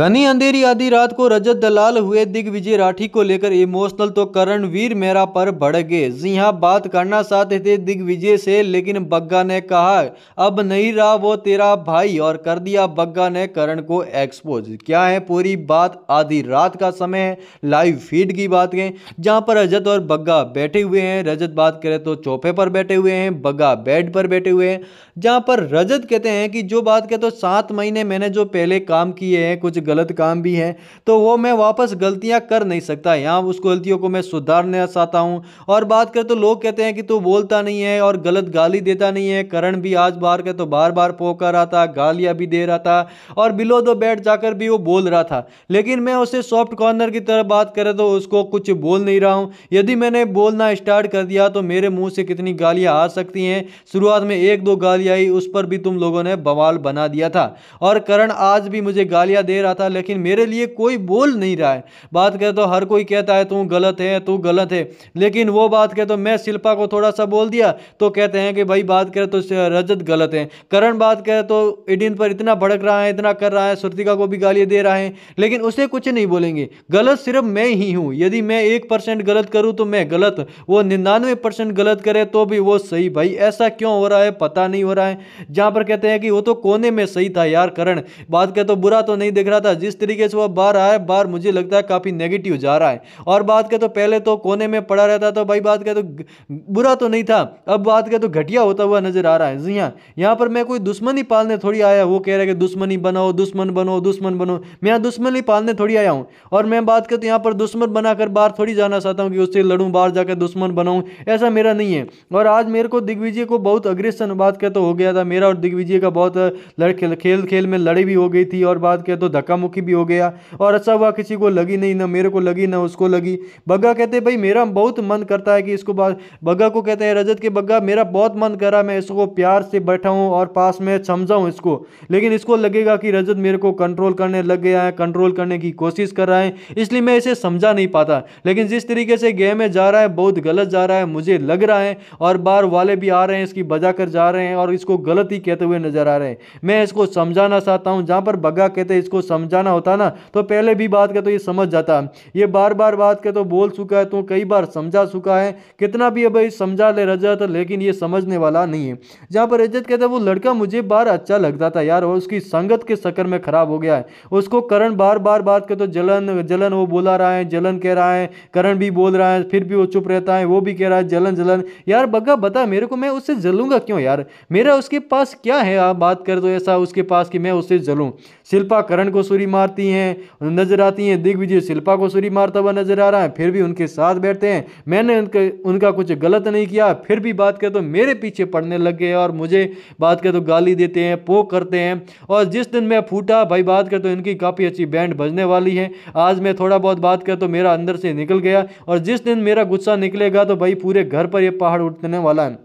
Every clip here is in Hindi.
घनी अंधेरी आधी रात को रजत दलाल हुए दिग्विजय राठी को लेकर इमोशनल तो करण वीर मेरा पर भड़ गए जी हाँ बात करना चाहते थे दिग्विजय से लेकिन बग्गा ने कहा अब नहीं रहा वो तेरा भाई और कर दिया बग्गा ने करण को एक्सपोज क्या है पूरी बात आधी रात का समय है लाइव फीड की बात है जहाँ पर रजत और बग्गा बैठे हुए हैं रजत बात करें तो चौफे पर बैठे हुए हैं बग्गा बेड पर बैठे हुए हैं जहाँ पर रजत कहते हैं कि जो बात कहे तो सात महीने मैंने जो पहले काम किए हैं कुछ गलत काम भी हैं तो वो मैं वापस गलतियां कर नहीं सकता यहाँ उस गलतियों को मैं सुधारने चाहता हूँ और बात करें तो लोग कहते हैं कि तू बोलता नहीं है और गलत गाली देता नहीं है करण भी आज बाहर कर तो बार बार पोकर रहा था गालियाँ भी दे रहा था और बिलो दो बैठ जाकर भी वो बोल रहा था लेकिन मैं उसे सॉफ्ट कॉर्नर की तरफ बात करें तो उसको कुछ बोल नहीं रहा हूँ यदि मैंने बोलना स्टार्ट कर दिया तो मेरे मुँह से कितनी गालियाँ आ सकती हैं शुरुआत में एक दो गाली आई उस पर भी तुम लोगों ने बवाल बना दिया था और करण आज भी मुझे गालियाँ दे रहा था लेकिन मेरे लिए कोई बोल नहीं रहा है बात कहे तो हर कोई कहता है तू गलत है तू गलत है लेकिन वो बात कहे तो मैं शिल्पा को थोड़ा सा बोल दिया तो कहते हैं कि भाई बात करें तो रजत गलत है करण बात करें तो इडिन पर इतना भड़क रहा है इतना कर रहा है श्रुतिका को भी गालियाँ दे रहा है लेकिन उसे कुछ नहीं बोलेंगे गलत सिर्फ मैं ही हूँ यदि मैं एक परसेंट गलत करूँ तो मैं गलत वो निन्यानवे परसेंट गलत करे तो भी वो सही भाई ऐसा क्यों हो रहा है पता नहीं हो रहा है जहाँ पर कहते हैं कि वो तो कोने में सही था यार करण बात करें तो बुरा तो नहीं देख रहा रहा था जिस तरीके से वह बाहर आया बाहर मुझे लगता है काफ़ी नेगेटिव जा रहा है और बात करें तो पहले तो कोने में पड़ा रहता तो भाई बात करें तो बुरा तो नहीं था अब बात करें तो घटिया होता हुआ नजर आ रहा है जी हाँ यहाँ पर मैं कोई दुश्मनी पालने थोड़ी आया वो कह रहा है कि दुश्मनी बनाओ दुश्मन बनो दुश्मन बनो मैं यहाँ दुश्मनी पालने थोड़ी आया हूँ और मैं बात करूँ तो यहाँ पर दुश्मन बनाकर बाहर थोड़ी जाना चाहता हूँ कि उससे लड़ूँ बाहर जाकर दुश्मन बनाऊँ ऐसा मेरा नहीं है और आज मेरे को दिग्विजय को बहुत अग्रेसन बात कह तो हो गया था मेरा और दिग्विजय का बहुत लड़के खेल खेल में लड़ाई भी हो गई थी और बात कह तो धक्का धक्का भी हो गया और अच्छा हुआ किसी को लगी नहीं ना मेरे को लगी ना उसको लगी बग्गा कहते भाई मेरा बहुत मन करता है कि इसको बग्गा को कहते हैं रजत के बग्गा मेरा बहुत मन कर करा मैं इसको प्यार से बैठाऊँ और पास में समझाऊँ इसको लेकिन इसको लगेगा कि रजत मेरे को कंट्रोल करने लग गया है कंट्रोल करने की कोशिश कर रहा है इसलिए मैं इसे समझा नहीं पाता लेकिन जिस तरीके से गेम में जा रहा है बहुत गलत जा रहा है मुझे लग रहा है और बार वाले भी आ रहे हैं इसकी बजा कर जा रहे हैं और इसको गलत ही कहते हुए नजर आ रहे हैं मैं इसको समझाना चाहता हूँ जहाँ पर बग्गा कहते हैं इसको समझ समझाना होता ना तो पहले भी बात कर तो ये समझ जाता ये बार बार बात कर तो बोल चुका है तो कई बार समझा चुका है कितना भी अभी समझा ले रजत तो लेकिन ये समझने वाला नहीं है जहाँ पर रजत कहते वो लड़का मुझे बार अच्छा लगता था यार और उसकी संगत के चक्कर में खराब हो गया है उसको करण बार बार बात कर तो जलन जलन वो बोला रहा है जलन कह रहा है करण भी बोल रहा है फिर भी वो चुप रहता है वो भी कह रहा है जलन जलन यार बग्गा बता मेरे को मैं उससे जलूंगा क्यों यार मेरा उसके पास क्या है आप बात कर दो तो ऐसा उसके पास कि मैं उससे जलूँ शिल्पा करण को सूरी मारती हैं नजर आती हैं दिग्विजय शिल्पा को सूरी मारता हुआ नजर आ रहा है फिर भी उनके साथ बैठते हैं मैंने उनके उनका कुछ गलत नहीं किया फिर भी बात कर तो मेरे पीछे पड़ने लग गए और मुझे बात कर तो गाली देते हैं पोक करते हैं और जिस दिन मैं फूटा भाई बात कर तो इनकी काफ़ी अच्छी बैंड बजने वाली है आज मैं थोड़ा बहुत बात कर तो मेरा अंदर से निकल गया और जिस दिन मेरा गुस्सा निकलेगा तो भाई पूरे घर पर यह पहाड़ उठने वाला है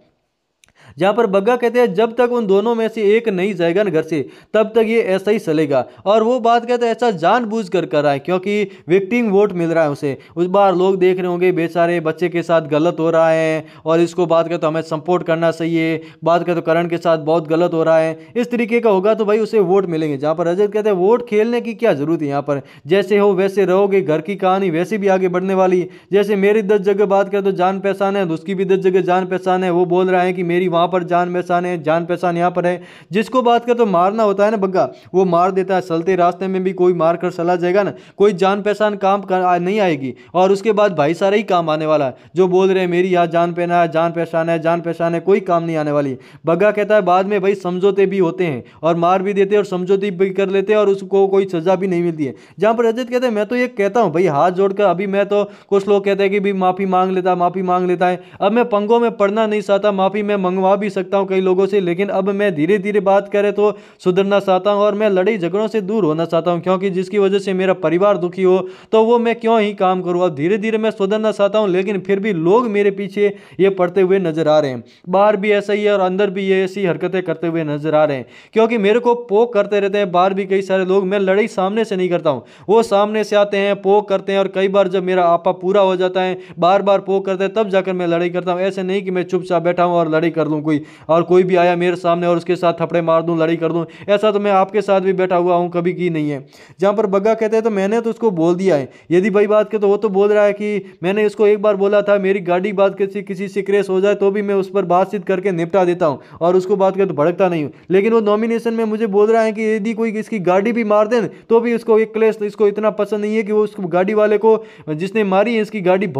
जहाँ पर बग्गा कहते हैं जब तक उन दोनों में से एक नहीं जाएगा ना घर से तब तक ये ऐसा ही चलेगा और वो बात कहते हैं ऐसा जानबूझ कर कर रहा है क्योंकि विक्टिंग वोट मिल रहा है उसे उस बार लोग देख रहे होंगे बेचारे बच्चे के साथ गलत हो रहा है और इसको बात कहते तो हमें सपोर्ट करना चाहिए बात कहते तो करण के साथ बहुत गलत हो रहा है इस तरीके का होगा तो भाई उसे वोट मिलेंगे जहाँ पर रजत कहते हैं वोट खेलने की क्या ज़रूरत है यहाँ पर जैसे हो वैसे रहोगे घर की कहानी वैसे भी आगे बढ़ने वाली जैसे मेरी दस जगह बात करें तो जान पहचान है तो उसकी भी दस जगह जान पहचान है वो बोल रहा है कि मेरी वहाँ वहाँ पर जान पहचान है जान पहचान यहाँ पर है जिसको बात कर तो मारना होता है ना बग्गा वो मार देता है चलते रास्ते में भी कोई मार कर चला जाएगा ना कोई जान पहचान काम कर, नहीं आएगी और उसके बाद भाई सारा ही काम आने वाला है जो बोल रहे हैं मेरी यहाँ जान पहना है जान पहचान है जान पहचान है कोई काम नहीं आने वाली बग्गा कहता है बाद में भाई समझौते भी होते हैं और मार भी देते हैं और समझौते भी कर लेते हैं और उसको कोई सजा भी नहीं मिलती है जहाँ पर रजत कहते हैं मैं तो ये कहता हूँ भाई हाथ जोड़कर अभी मैं तो कुछ लोग कहते हैं कि भाई माफ़ी मांग लेता माफ़ी मांग लेता है अब मैं पंगों में पढ़ना नहीं चाहता माफ़ी मैं मंगवा करवा भी सकता हूँ कई लोगों से लेकिन अब मैं धीरे धीरे बात करें तो सुधरना चाहता हूँ और मैं लड़ाई झगड़ों से दूर होना चाहता हूँ क्योंकि जिसकी वजह से मेरा परिवार दुखी हो तो वो मैं क्यों ही काम करूँ अब धीरे धीरे मैं सुधरना चाहता हूँ लेकिन फिर भी लोग मेरे पीछे ये पढ़ते हुए नजर आ रहे हैं बाहर भी ऐसा ही है और अंदर भी ये ऐसी हरकतें करते हुए नजर आ रहे हैं क्योंकि मेरे को पोक करते रहते हैं बाहर भी कई सारे लोग मैं लड़ाई सामने से नहीं करता हूँ वो सामने से आते हैं पोक करते हैं और कई बार जब मेरा आपा पूरा हो जाता है बार बार पोक करते हैं तब जाकर मैं लड़ाई करता हूँ ऐसे नहीं कि मैं चुपचाप बैठा हूँ और लड़ाई कर लूँ कोई और कोई भी आया मेरे सामने और उसके साथ थपड़े मार दूँ लड़ाई कर दूँ ऐसा तो मैं आपके साथ भी बैठा हुआ हूँ कभी की नहीं है जहाँ पर बग्गा कहते हैं तो मैंने तो उसको बोल दिया है यदि भाई बात के तो वो तो बोल रहा है कि मैंने इसको एक बार बोला था मेरी गाड़ी बात किसी किसी से क्रेस हो जाए तो भी मैं उस पर बातचीत करके निपटा देता हूँ और उसको बात कर तो भड़कता नहीं हूँ लेकिन वो नॉमिनेशन में मुझे बोल रहा है कि यदि कोई इसकी गाड़ी भी मार दे तो भी उसको एक क्लेश इसको इतना पसंद नहीं है कि वो उस गाड़ी वाले को जिसने मारी है इसकी गाड़ी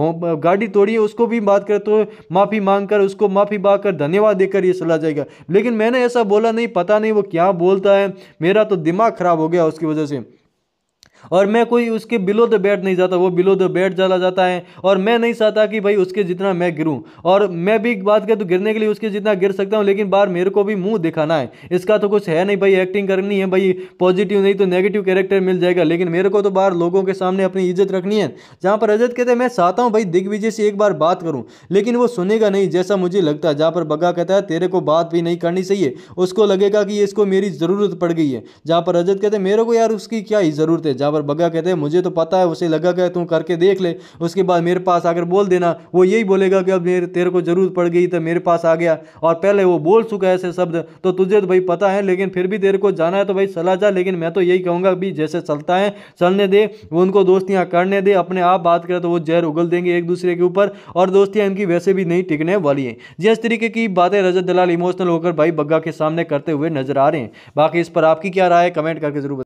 गाड़ी तोड़ी है उसको भी बात करे तो माफ़ी मांग कर उसको माफ़ी मांग कर धन्यवाद सेवा देकर ये चला जाएगा लेकिन मैंने ऐसा बोला नहीं पता नहीं वो क्या बोलता है मेरा तो दिमाग खराब हो गया उसकी वजह से और मैं कोई उसके बिलो द बेड नहीं जाता वो बिलो द बेड चला जाता है और मैं नहीं चाहता कि भाई उसके जितना मैं गिरूं और मैं भी बात करें तो गिरने के लिए उसके जितना गिर सकता हूँ लेकिन बार मेरे को भी मुंह दिखाना है इसका तो कुछ है नहीं भाई एक्टिंग करनी है भाई पॉजिटिव नहीं तो नेगेटिव कैरेक्टर मिल जाएगा लेकिन मेरे को तो बार लोगों के सामने अपनी इज्जत रखनी है जहाँ पर रजत कहते हैं मैं चाहता हूँ भाई दिग्विजय से एक बार बात करूँ लेकिन वो सुनेगा नहीं जैसा मुझे लगता है जहाँ पर बग्गा कहता है तेरे को बात भी नहीं करनी चाहिए उसको लगेगा कि इसको मेरी ज़रूरत पड़ गई है जहाँ पर रजत कहते हैं मेरे को यार उसकी क्या ही ज़रूरत है पर बग्गा कहते हैं मुझे तो पता है उसे लगा गया तू करके देख ले उसके बाद मेरे पास आकर बोल देना वो यही बोलेगा कि अब मेरे तेरे को ज़रूरत पड़ गई तो मेरे पास आ गया और पहले वो बोल चुका ऐसे शब्द तो तुझे तो भाई पता है लेकिन फिर भी तेरे को जाना है तो भाई चला जा लेकिन मैं तो यही कहूँगा भी जैसे चलता है चलने दे वो उनको दोस्तियाँ करने दे अपने आप बात करें तो वो जहर उगल देंगे एक दूसरे के ऊपर और दोस्तियाँ इनकी वैसे भी नहीं टिकने वाली हैं जिस तरीके की बातें रजत दलाल इमोशनल होकर भाई बग्गा के सामने करते हुए नजर आ रहे हैं बाकी इस पर आपकी क्या राय है कमेंट करके जरूर